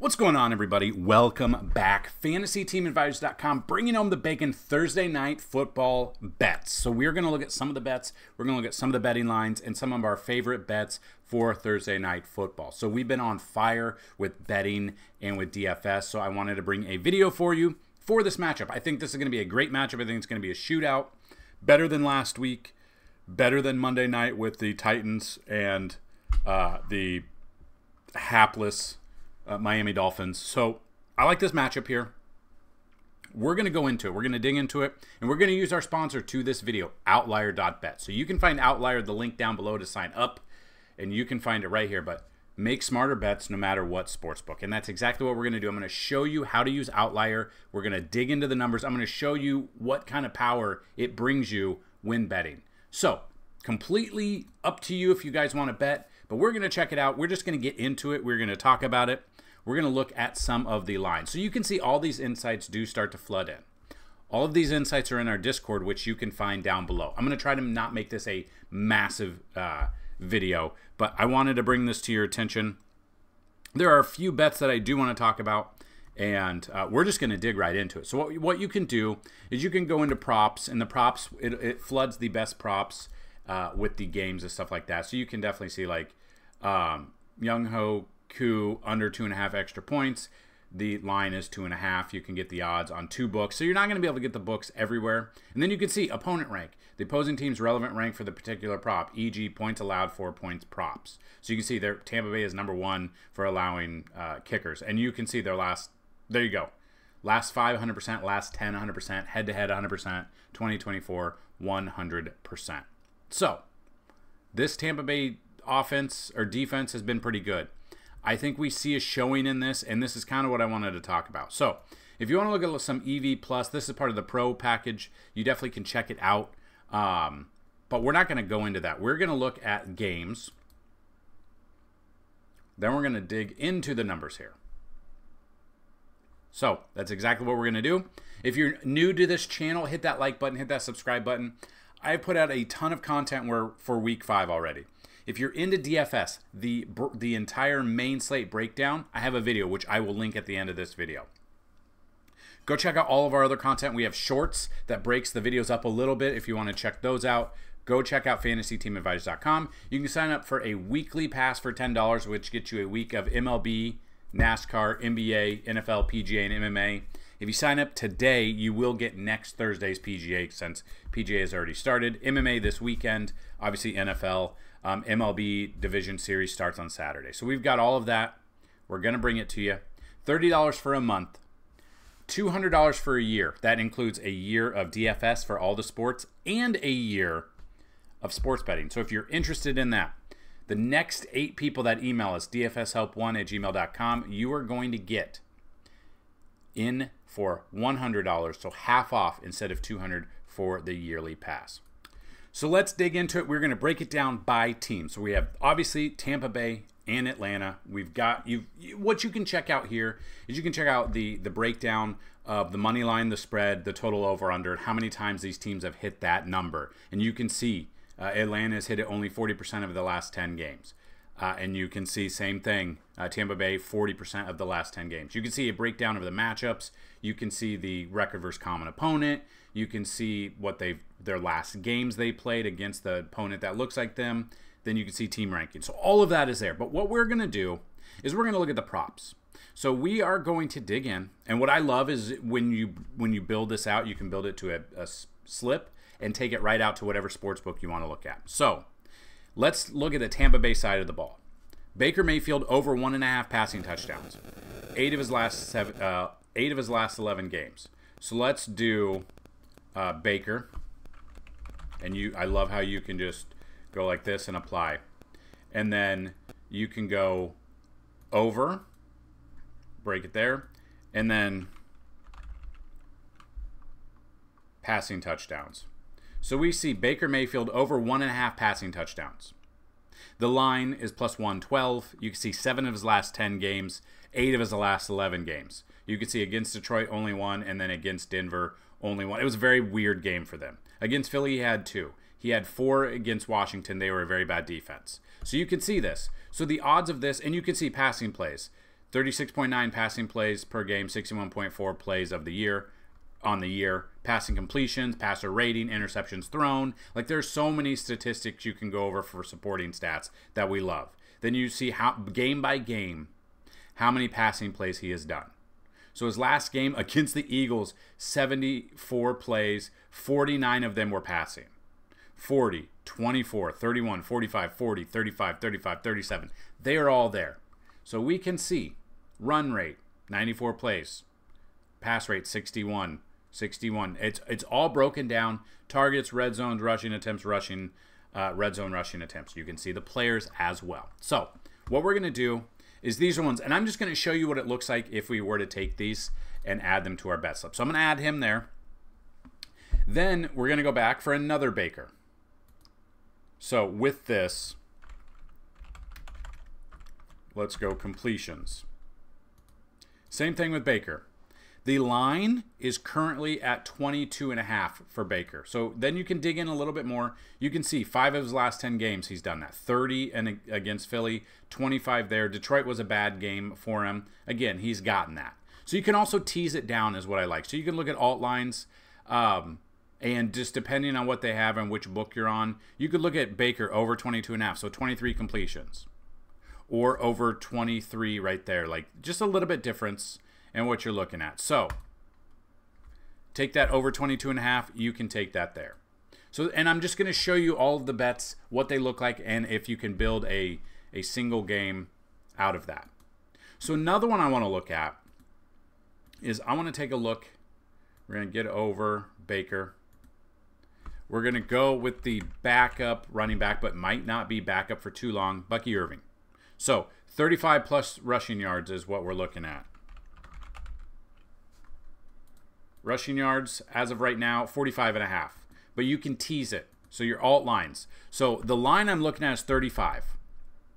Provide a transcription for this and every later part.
What's going on, everybody? Welcome back. FantasyTeamAdvisors.com bringing home the bacon Thursday night football bets. So, we're going to look at some of the bets, we're going to look at some of the betting lines, and some of our favorite bets for Thursday night football. So, we've been on fire with betting and with DFS. So, I wanted to bring a video for you for this matchup. I think this is going to be a great matchup. I think it's going to be a shootout, better than last week, better than Monday night with the Titans and uh, the hapless uh, Miami Dolphins. So I like this matchup here. We're going to go into it. We're going to dig into it, and we're going to use our sponsor to this video, Outlier.bet. So you can find Outlier, the link down below to sign up, and you can find it right here. But make smarter bets no matter what sportsbook. And that's exactly what we're going to do. I'm going to show you how to use Outlier. We're going to dig into the numbers. I'm going to show you what kind of power it brings you when betting. So, completely up to you if you guys want to bet, but we're going to check it out. We're just going to get into it. We're going to talk about it we're going to look at some of the lines. So you can see all these insights do start to flood in. All of these insights are in our Discord, which you can find down below. I'm going to try to not make this a massive uh, video, but I wanted to bring this to your attention. There are a few bets that I do want to talk about, and uh, we're just going to dig right into it. So what, what you can do is you can go into props, and the props, it, it floods the best props uh, with the games and stuff like that. So you can definitely see like um, Young Ho who under two and a half extra points. The line is two and a half. You can get the odds on two books. So you're not going to be able to get the books everywhere. And then you can see opponent rank, the opposing team's relevant rank for the particular prop, e.g., points allowed, four points props. So you can see there, Tampa Bay is number one for allowing uh, kickers. And you can see their last, there you go. Last 5, 100%, last 10, 100%, head to head, 100%, 2024, 100%. So this Tampa Bay offense or defense has been pretty good. I think we see a showing in this, and this is kind of what I wanted to talk about. So, if you want to look at some EV Plus, this is part of the Pro package. You definitely can check it out. Um, but we're not going to go into that. We're going to look at games. Then we're going to dig into the numbers here. So that's exactly what we're going to do. If you're new to this channel, hit that like button, hit that subscribe button. I put out a ton of content where, for week five already. If you're into DFS, the the entire main slate breakdown, I have a video which I will link at the end of this video. Go check out all of our other content. We have shorts that breaks the videos up a little bit if you want to check those out. Go check out fantasyteamadvisors.com. You can sign up for a weekly pass for $10, which gets you a week of MLB, NASCAR, NBA, NFL, PGA, and MMA. If you sign up today, you will get next Thursday's PGA since PGA has already started. MMA this weekend, obviously NFL um, MLB Division Series starts on Saturday. So we've got all of that. We're going to bring it to you. $30 for a month, $200 for a year. That includes a year of DFS for all the sports and a year of sports betting. So if you're interested in that, the next eight people that email us, dfshelp1 at gmail.com, you are going to get in for $100, so half off instead of 200 for the yearly pass. So let's dig into it. We're going to break it down by team. So we have obviously Tampa Bay and Atlanta. We've got you. What you can check out here is you can check out the the breakdown of the money line, the spread, the total over under, how many times these teams have hit that number, and you can see uh, Atlanta has hit it only 40% of the last 10 games. Uh, and you can see same thing. Uh, Tampa Bay 40% of the last 10 games. You can see a breakdown of the matchups. You can see the record versus common opponent. You can see what they their last games they played against the opponent that looks like them. Then you can see team rankings. So all of that is there. But what we're gonna do is we're gonna look at the props. So we are going to dig in, and what I love is when you when you build this out, you can build it to a, a slip and take it right out to whatever sports book you want to look at. So let's look at the Tampa Bay side of the ball. Baker Mayfield over one and a half passing touchdowns, eight of his last seven, uh, eight of his last eleven games. So let's do uh, baker. And you, I love how you can just go like this and apply. And then you can go over, break it there, and then passing touchdowns. So we see Baker Mayfield over one and a half passing touchdowns. The line is plus 112. You can see seven of his last 10 games, eight of his last 11 games. You can see against Detroit only one, and then against Denver only one. It was a very weird game for them. Against Philly, he had two. He had four against Washington. They were a very bad defense. So you can see this. So the odds of this, and you can see passing plays 36.9 passing plays per game, 61.4 plays of the year on the year, passing completions, passer rating, interceptions thrown. Like there's so many statistics you can go over for supporting stats that we love. Then you see how game by game how many passing plays he has done. So his last game against the Eagles, 74 plays, 49 of them were passing. 40, 24, 31, 45, 40, 35, 35, 37. They are all there. So we can see run rate, 94 plays, pass rate, 61. 61. It's it's all broken down. Targets, red zones, rushing attempts, rushing, uh, red zone rushing attempts. You can see the players as well. So what we're gonna do is these ones. And I'm just going to show you what it looks like if we were to take these and add them to our bet slip. So I'm going to add him there. Then we're going to go back for another baker. So with this, let's go completions. Same thing with Baker. The line is currently at 22 and a half for Baker. So then you can dig in a little bit more. You can see five of his last 10 games, he's done that 30 and against Philly, 25 there. Detroit was a bad game for him. Again, he's gotten that. So you can also tease it down, is what I like. So you can look at alt lines. Um, and just depending on what they have and which book you're on, you could look at Baker over 22 and a half, so 23 completions, or over 23 right there, like just a little bit difference and what you're looking at. So take that over 22 and a half. You can take that there. So, and I'm just going to show you all of the bets, what they look like, and if you can build a, a single game out of that. So another one I want to look at is I want to take a look. We're going to get over Baker. We're going to go with the backup running back, but might not be backup for too long, Bucky Irving. So 35 plus rushing yards is what we're looking at. Rushing yards, as of right now, 45 and a half. But you can tease it. So your alt lines. So the line I'm looking at is 35.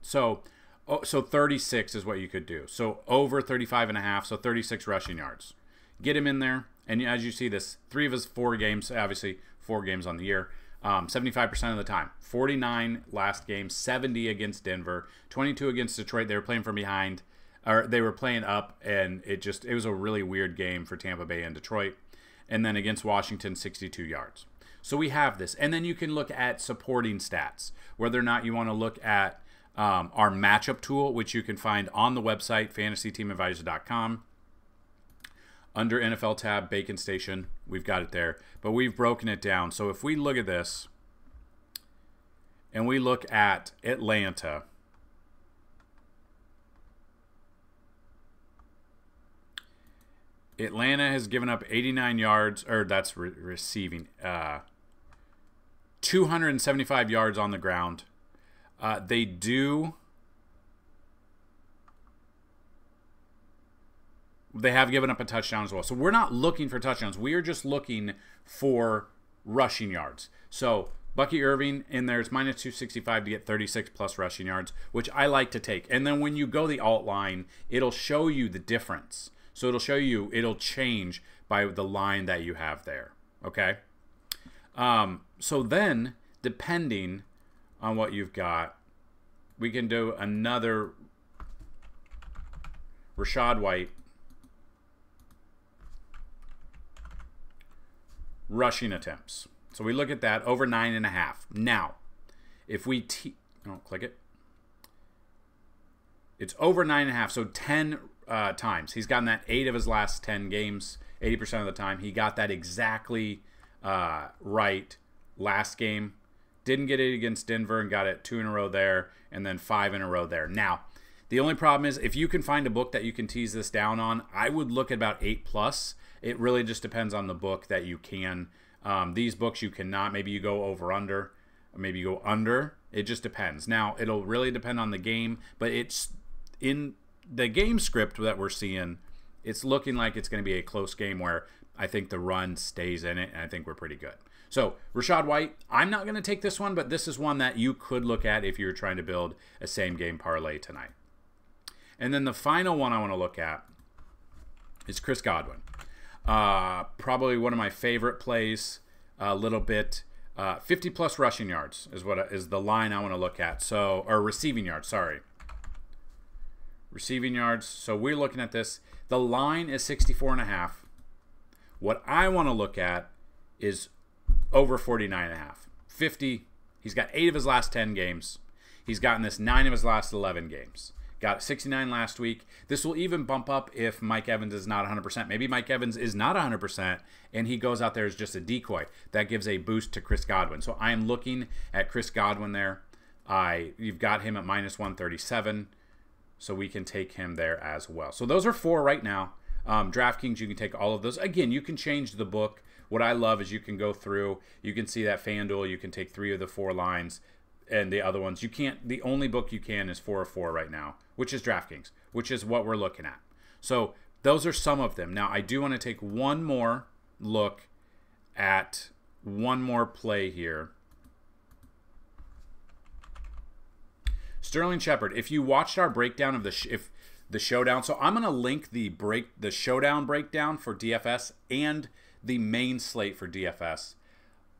So oh, so 36 is what you could do. So over 35 and a half, so 36 rushing yards. Get him in there. And as you see this, three of his four games, obviously four games on the year, um, 75% of the time. 49 last game, 70 against Denver, 22 against Detroit. They were playing from behind or they were playing up, and it just it was a really weird game for Tampa Bay and Detroit, and then against Washington, 62 yards. So we have this, and then you can look at supporting stats, whether or not you want to look at um, our matchup tool, which you can find on the website fantasyteamadvisor.com under NFL tab Bacon Station. We've got it there, but we've broken it down. So if we look at this and we look at Atlanta. Atlanta has given up 89 yards, or that's re- receiving, uh, 275 yards on the ground. Uh, they do. They have given up a touchdown as well. So we're not looking for touchdowns. We are just looking for rushing yards. So Bucky Irving in there is minus 265 to get 36 plus rushing yards, which I like to take. And then when you go the alt line, it'll show you the difference. So it'll show you, it'll change by the line that you have there, okay? Um, so then, depending on what you've got, we can do another Rashad White rushing attempts. So we look at that over nine and a half. Now, if we don't oh, click it. It's over nine and a half, so 10 uh, times. He's gotten that eight of his last 10 games, 80% of the time. He got that exactly uh, right last game. Didn't get it against Denver and got it two in a row there and then five in a row there. Now, the only problem is if you can find a book that you can tease this down on, I would look at about eight plus. It really just depends on the book that you can. Um, these books you cannot. Maybe you go over under, maybe you go under. It just depends. Now it'll really depend on the game, but it's in the game script that we're seeing, it's looking like it's going to be a close game where I think the run stays in it, and I think we're pretty good. So, Rashad White, I'm not going to take this one, but this is one that you could look at if you're trying to build a same game parlay tonight. And then the final one I want to look at is Chris Godwin. Uh, probably one of my favorite plays a little bit. Uh, 50 plus rushing yards is what is the line I want to look at. So, or receiving yards, sorry receiving yards. So we're looking at this. The line is 64 and a half. What I want to look at is over 49 and a half. 50. He's got 8 of his last 10 games. He's gotten this 9 of his last 11 games. Got 69 last week. This will even bump up if Mike Evans is not 100%. Maybe Mike Evans is not 100% and he goes out there as just a decoy. That gives a boost to Chris Godwin. So I am looking at Chris Godwin there. I you've got him at minus 137. So we can take him there as well. So those are four right now. Um, DraftKings, you can take all of those. Again, you can change the book. What I love is you can go through, you can see that FanDuel, you can take three of the four lines and the other ones. You can't, the only book you can is four of four right now, which is DraftKings, which is what we're looking at. So those are some of them. Now, I do want to take one more look at one more play here Sterling Shepard. If you watched our breakdown of the sh- if the showdown, so I'm gonna link the break the showdown breakdown for DFS and the main slate for DFS.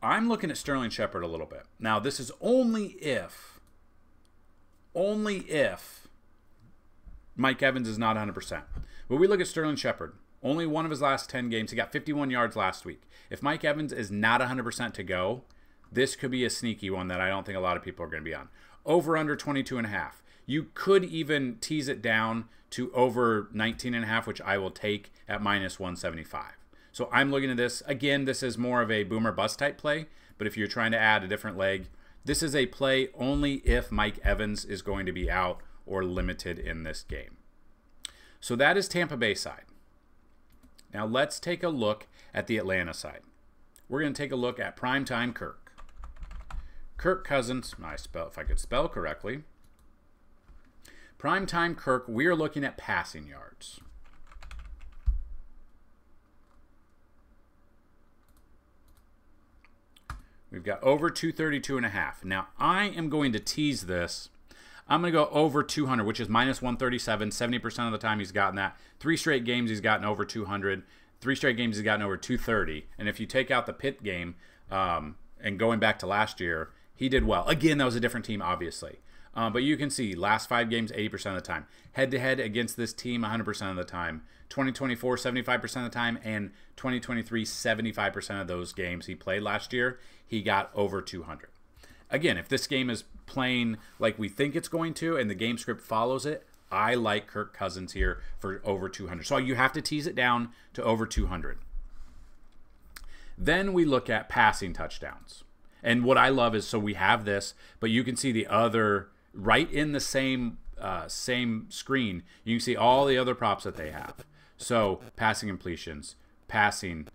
I'm looking at Sterling Shepard a little bit now. This is only if, only if Mike Evans is not 100. percent But we look at Sterling Shepard. Only one of his last 10 games. He got 51 yards last week. If Mike Evans is not 100% to go, this could be a sneaky one that I don't think a lot of people are going to be on over under 22 and a half. You could even tease it down to over 19 and a half, which I will take at minus 175. So I'm looking at this. Again, this is more of a boomer bust type play, but if you're trying to add a different leg, this is a play only if Mike Evans is going to be out or limited in this game. So that is Tampa Bay side. Now let's take a look at the Atlanta side. We're going to take a look at primetime Kirk. Kirk Cousins, I spell if I could spell correctly. Primetime Kirk, we are looking at passing yards. We've got over 232 and a half. Now, I am going to tease this. I'm going to go over 200, which is minus 137. 70% of the time he's gotten that. Three straight games he's gotten over 200. Three straight games he's gotten over 230. And if you take out the pit game um, and going back to last year, he did well. Again, that was a different team, obviously. Um, but you can see last five games, 80% of the time. Head to head against this team, 100% of the time. 2024, 75% of the time. And 2023, 75% of those games he played last year, he got over 200. Again, if this game is playing like we think it's going to and the game script follows it, I like Kirk Cousins here for over 200. So you have to tease it down to over 200. Then we look at passing touchdowns. And what I love is so we have this, but you can see the other right in the same uh, same screen. You can see all the other props that they have. So passing completions, passing,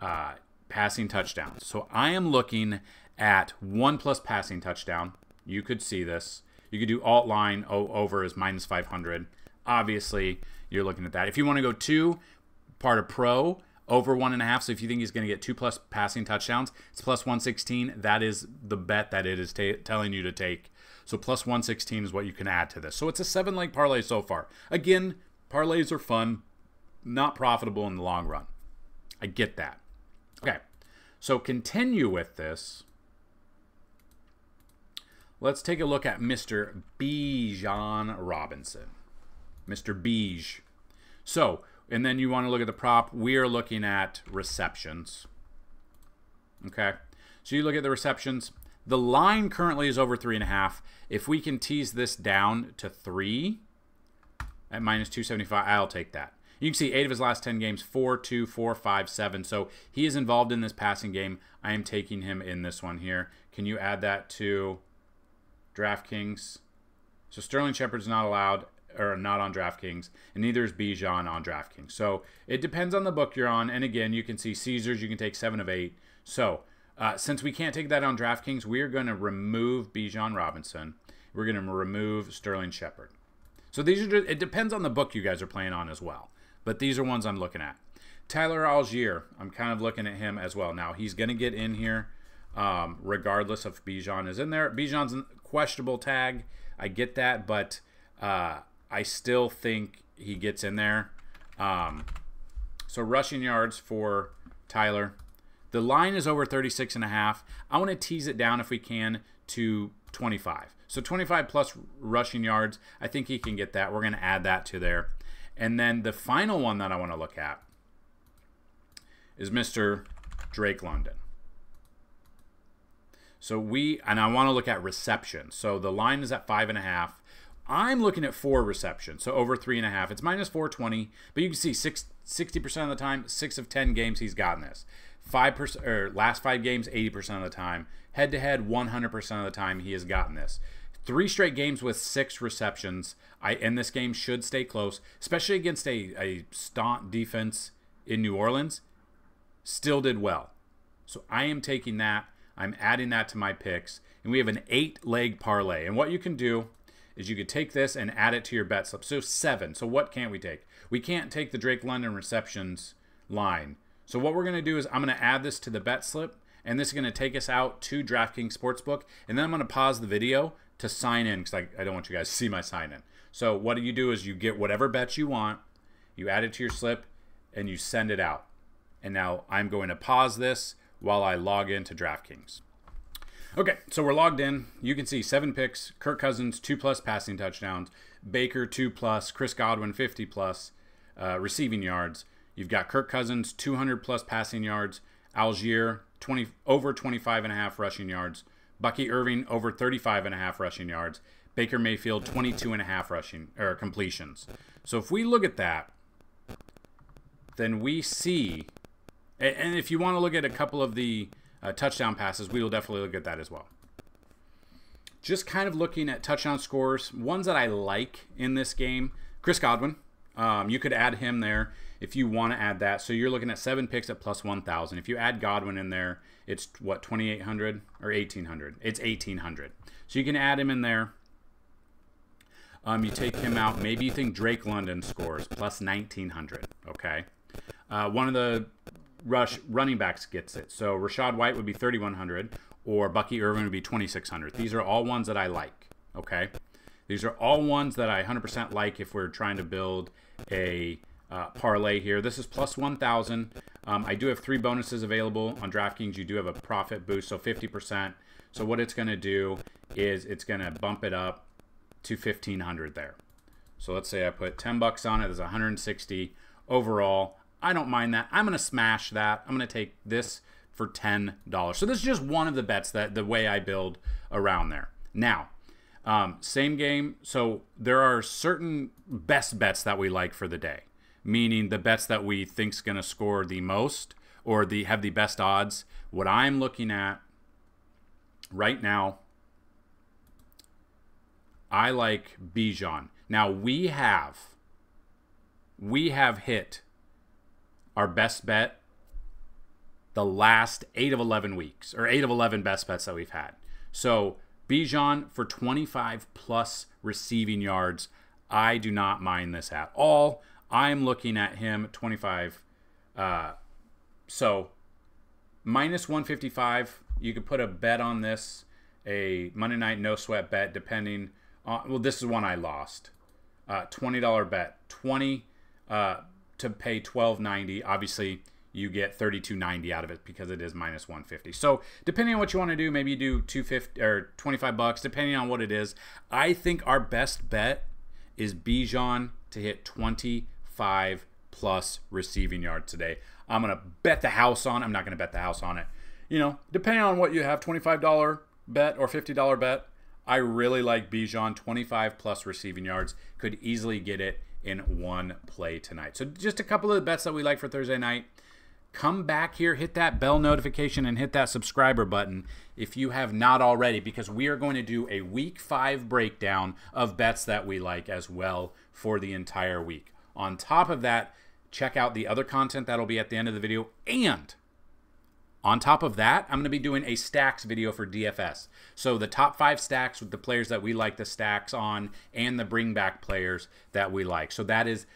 uh, passing touchdowns. So I am looking at one plus passing touchdown. You could see this. You could do alt line o over is minus 500. Obviously, you're looking at that. If you want to go two, part of pro, over one and a half. So if you think he's going to get two plus passing touchdowns, it's plus 116. That is the bet that it is t- telling you to take. So plus 116 is what you can add to this. So it's a seven leg parlay so far. Again, parlays are fun, not profitable in the long run. I get that. Okay, so continue with this. Let's take a look at Mr. Bijan Robinson. Mr. Bij. So and then you want to look at the prop. We are looking at receptions. Okay, so you look at the receptions. The line currently is over three and a half. If we can tease this down to three at minus 275, I'll take that. You can see eight of his last 10 games, four, two, four, five, seven. So he is involved in this passing game. I am taking him in this one here. Can you add that to DraftKings? So Sterling Shepard's not allowed or not on DraftKings, and neither is Bijan on DraftKings. So it depends on the book you're on. And again, you can see Caesars, you can take seven of eight. So uh, since we can't take that on DraftKings, we are going to remove Bijan Robinson. We're going to remove Sterling Shepard. So these are just, it depends on the book you guys are playing on as well. But these are ones I'm looking at. Tyler Algier, I'm kind of looking at him as well. Now he's going to get in here, um, regardless if Bijan is in there. Bijan's questionable tag, I get that, but uh, I still think he gets in there. Um, so rushing yards for Tyler. The line is over 36 and a half. I want to tease it down if we can to 25. So 25 plus rushing yards. I think he can get that. We're going to add that to there. And then the final one that I want to look at is Mr. Drake London. So we, and I want to look at reception. So the line is at five and a half. I'm looking at four receptions, so over three and a half. It's minus 420, but you can see six, 60% of the time, six of 10 games he's gotten this. Five percent or last five games, 80% of the time. Head to head, 100% of the time he has gotten this. Three straight games with six receptions. I and this game should stay close, especially against a, a staunch defense in New Orleans. Still did well. So I am taking that. I'm adding that to my picks. And we have an eight leg parlay. And what you can do is you could take this and add it to your bet slip. So seven. So what can't we take? We can't take the Drake London receptions line. So what we're going to do is I'm going to add this to the bet slip, and this is going to take us out to DraftKings Sportsbook, and then I'm going to pause the video to sign in because I, I don't want you guys to see my sign in. So what do you do is you get whatever bets you want, you add it to your slip, and you send it out. And now I'm going to pause this while I log into DraftKings. Okay, so we're logged in. You can see seven picks, Kirk Cousins, two plus passing touchdowns, Baker, two plus, Chris Godwin, 50 plus uh, receiving yards. You've got Kirk Cousins, 200 plus passing yards, Algier, 20, over 25 and a half rushing yards, Bucky Irving, over 35 and a half rushing yards, Baker Mayfield, 22 and a half rushing or completions. So if we look at that, then we see, and if you want to look at a couple of the uh, touchdown passes, we will definitely look at that as well. Just kind of looking at touchdown scores, ones that I like in this game. Chris Godwin, um, you could add him there if you want to add that. So you're looking at seven picks at plus 1,000. If you add Godwin in there, it's what, 2,800 or 1,800? It's 1,800. So you can add him in there. Um, you take him out. Maybe you think Drake London scores plus 1,900. Okay. Uh, one of the rush running backs gets it. So Rashad White would be 3,100 or Bucky Irvin would be 2,600. These are all ones that I like, okay? These are all ones that I 100% like if we're trying to build a uh, parlay here. This is plus 1,000. Um, I do have three bonuses available on DraftKings. You do have a profit boost, so 50%. So what it's going to do is it's going to bump it up to 1,500 there. So let's say I put 10 bucks on it. There's 160 overall. I don't mind that. I'm going to smash that. I'm going to take this for $10. So this is just one of the bets that the way I build around there. Now, um, same game. So there are certain best bets that we like for the day, meaning the bets that we think's going to score the most or the have the best odds. What I'm looking at right now, I like Bijan. Now we have we have hit our best bet the last eight of 11 weeks or eight of 11 best bets that we've had. So Bijan for 25 plus receiving yards. I do not mind this at all. I'm looking at him 25. Uh, so minus 155. You could put a bet on this, a Monday night no sweat bet, depending on. Well, this is one I lost. Uh, $20 bet. 20. Uh, to pay 12.90, obviously you get 32.90 out of it because it is minus 150. So depending on what you want to do, maybe you do 250 or 25 bucks, depending on what it is. I think our best bet is Bijan to hit 25 plus receiving yards today. I'm gonna bet the house on. I'm not gonna bet the house on it. You know, depending on what you have, $25 bet or $50 bet. I really like Bijan 25 plus receiving yards. Could easily get it in one play tonight. So just a couple of the bets that we like for Thursday night. Come back here, hit that bell notification, and hit that subscriber button if you have not already, because we are going to do a week five breakdown of bets that we like as well for the entire week. On top of that, check out the other content that'll be at the end of the video and on top of that, I'm going to be doing a stacks video for DFS. So the top five stacks with the players that we like the stacks on and the bring back players that we like. So that is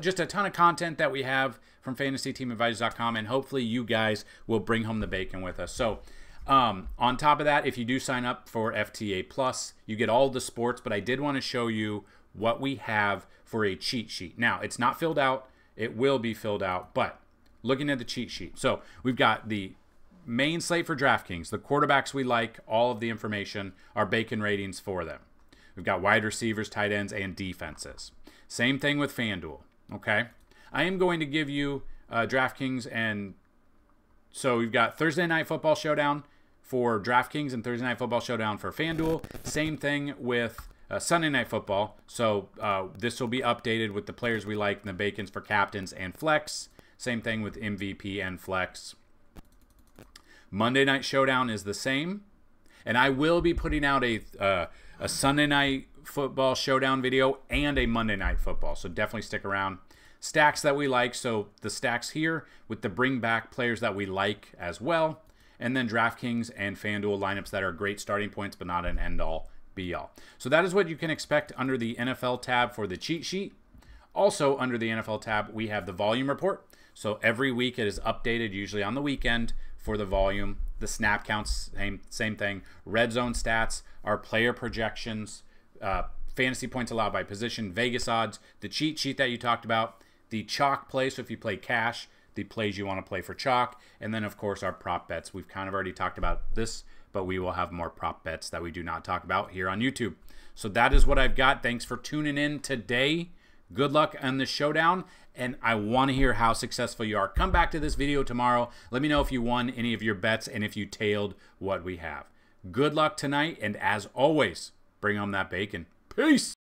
just a ton of content that we have from fantasyteamadvisors.com and hopefully you guys will bring home the bacon with us. So um, on top of that, if you do sign up for FTA Plus, you get all the sports, but I did want to show you what we have for a cheat sheet. Now, it's not filled out. It will be filled out, but looking at the cheat sheet. So we've got the main slate for DraftKings, the quarterbacks we like, all of the information, our bacon ratings for them. We've got wide receivers, tight ends, and defenses. Same thing with FanDuel, okay? I am going to give you uh, DraftKings and so we've got Thursday Night Football Showdown for DraftKings and Thursday Night Football Showdown for FanDuel. Same thing with uh, Sunday Night Football. So uh, this will be updated with the players we like and the bacons for captains and flex. Same thing with MVP and flex. Monday Night Showdown is the same, and I will be putting out a uh, a Sunday Night Football Showdown video and a Monday Night Football. So definitely stick around. Stacks that we like, so the stacks here with the bring back players that we like as well, and then DraftKings and FanDuel lineups that are great starting points, but not an end all be all. So that is what you can expect under the NFL tab for the cheat sheet. Also, under the NFL tab, we have the volume report. So every week it is updated, usually on the weekend, for the volume. The snap counts, same, same thing. Red zone stats, our player projections, uh, fantasy points allowed by position, Vegas odds, the cheat sheet that you talked about, the chalk play. So if you play cash, the plays you want to play for chalk, and then of course our prop bets. We've kind of already talked about this, but we will have more prop bets that we do not talk about here on YouTube. So that is what I've got. Thanks for tuning in today. Good luck on the showdown, and I want to hear how successful you are. Come back to this video tomorrow. Let me know if you won any of your bets and if you tailed what we have. Good luck tonight, and as always, bring home that bacon. Peace!